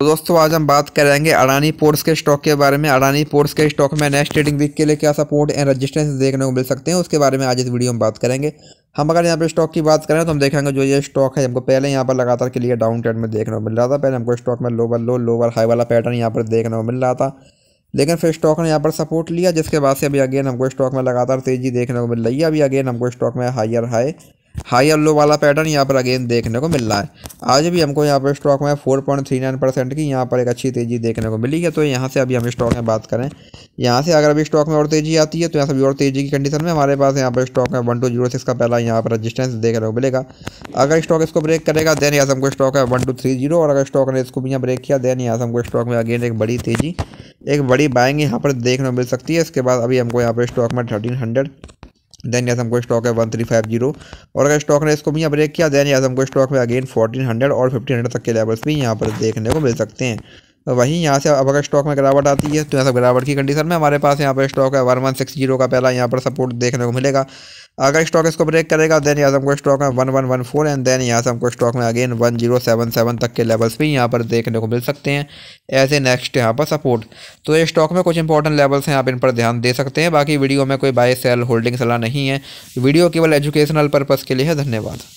तो दोस्तों आज हम बात करेंगे अडानी पोर्ट्स के स्टॉक के बारे में अडानी पोर्ट्स के स्टॉक में नेक्स्ट ट्रेडिंग वीक के लिए क्या सपोर्ट एंड रेजिस्टेंस देखने को मिल सकते हैं उसके बारे में आज इस वीडियो में बात करेंगे हम अगर यहाँ पे स्टॉक की बात करें तो हम देखेंगे जो ये स्टॉक है हमको पहले यहाँ पर लगातार के लिए डाउन ट्रेड में देखने को मिल रहा था पहले हमको स्टॉक में लोवर लो लोवर हाई वाला पैटर्न यहाँ पर देखने को मिल रहा था लेकिन फिर स्टॉक ने यहाँ पर सपोर्ट लिया जिसके बाद से अभी अगेन हमको स्टॉक में लगातार तेजी देखने को मिल रही है अभी अगेन हमको स्टॉक में हायर हाई हाई और लो वाला पैटर्न यहाँ पर अगेन देखने को मिल रहा है आज भी हमको यहाँ पर स्टॉक में four point three nine percent की यहाँ पर एक अच्छी तेज़ी देखने को मिली है तो यहाँ से अभी हम स्टॉक में बात करें यहाँ से अगर अभी स्टॉक में और तेज़ी आती है तो यहाँ से और तेज़ी की कंडीशन में हमारे पास यहाँ पर स्टॉक में वन टू जीरो सिक्स का पहला यहाँ पर रजिस्टेंस देखने को मिलेगा अगर स्टॉक इसको ब्रेक करेगा देन यहाँ से हमको स्टॉक है वन टू थ्री जीरो और अगर स्टॉक ने इसको भी यहाँ ब्रेक किया देन यहाँ से हमको स्टॉक में अगेन एक बड़ी तेज़ी एक बड़ी बाइंग यहाँ पर देखने को मिल सकती है इसके बाद अभी हमको यहाँ पर स्टॉक में थर्टीन हंड्रेड देन यस हमको स्टॉक है वन थ्री फाइव जीरो और अगर स्टॉक ने इसको भी यहाँ ब्रेक किया देन यस हमको स्टॉक में अगेन फोर्टीन हंड्रेड और फिफ्टीन हंड्रेड तक के लेवल्स भी यहाँ पर देखने को मिल सकते हैं तो वहीं यहाँ से अब अगर स्टॉक में गिरावट आती है तो यहाँ सब गिरावट की कंडीशन में हमारे पास यहाँ पर स्टॉक है वन वन सिक्स जीरो का पहला यहाँ पर सपोर्ट देखने को मिलेगा अगर स्टॉक इसको ब्रेक करेगा देन यहाँ से हमको स्टॉक में one one one four and then यहाँ से हमको स्टॉक में again one zero seven seven तक के लेवल्स भी यहाँ पर देखने को मिल सकते हैं ऐसे नेक्स्ट यहाँ पर सपोर्ट तो ये स्टॉक में कुछ इंपॉर्टेंट लेवल्स हैं आप इन पर ध्यान दे सकते हैं बाकी वीडियो में कोई बाय सेल होल्डिंग सलाह नहीं है वीडियो केवल एजुकेशनल पर्पज़ के लिए है धन्यवाद